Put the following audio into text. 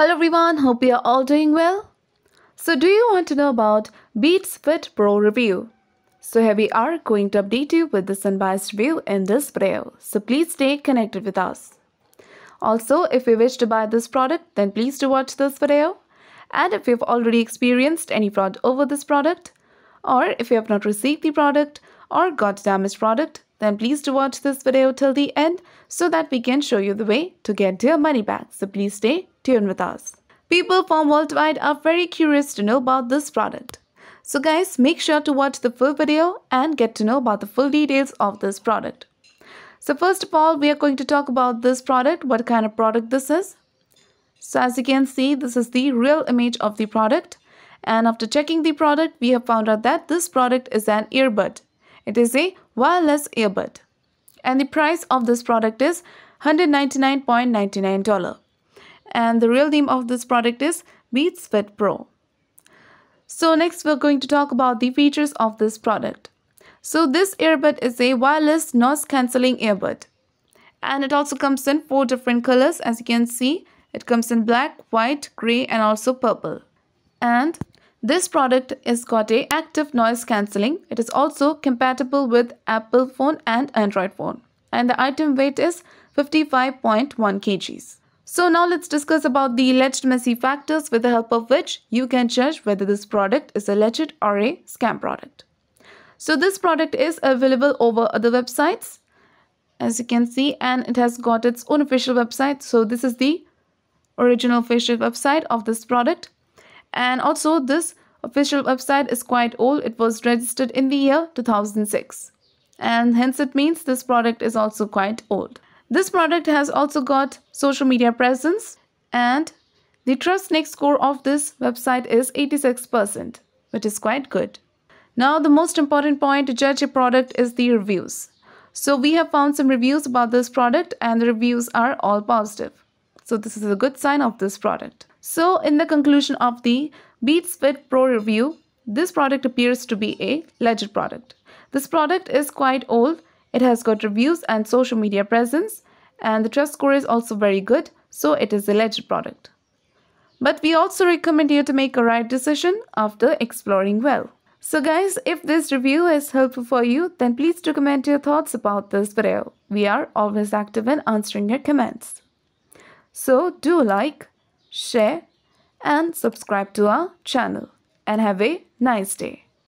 Hello everyone, hope you are all doing well. So do you want to know about Beats Fit Pro review? So here we are going to update you with this unbiased review in this video. So please stay connected with us. Also, if you wish to buy this product, then please do watch this video. And if you've already experienced any fraud over this product, or if you have not received the product or got damaged product, then please do watch this video till the end so that we can show you the way to get your money back. So please stay Tune with us. People from worldwide are very curious to know about this product. So guys, make sure to watch the full video and get to know about the full details of this product. So first of all, we are going to talk about this product, what kind of product this is. So as you can see, this is the real image of the product. And after checking the product, we have found out that this product is an earbud. It is a wireless earbud. And the price of this product is $199.99 and the real name of this product is Beats Fit Pro. So next we're going to talk about the features of this product. So this earbud is a wireless noise cancelling earbud and it also comes in four different colors as you can see it comes in black white gray and also purple and this product is got a active noise cancelling it is also compatible with apple phone and android phone and the item weight is 55.1 kgs so now let's discuss about the alleged messy factors with the help of which you can judge whether this product is alleged or a scam product. So this product is available over other websites as you can see and it has got its own official website. So this is the original official website of this product and also this official website is quite old. It was registered in the year 2006 and hence it means this product is also quite old. This product has also got social media presence and the next score of this website is 86%, which is quite good. Now the most important point to judge a product is the reviews. So we have found some reviews about this product and the reviews are all positive. So this is a good sign of this product. So in the conclusion of the Beats Fit Pro review, this product appears to be a legit product. This product is quite old. It has got reviews and social media presence and the trust score is also very good, so it is a legit product. But we also recommend you to make a right decision after exploring well. So guys, if this review is helpful for you, then please do comment your thoughts about this video. We are always active in answering your comments. So do like, share and subscribe to our channel and have a nice day.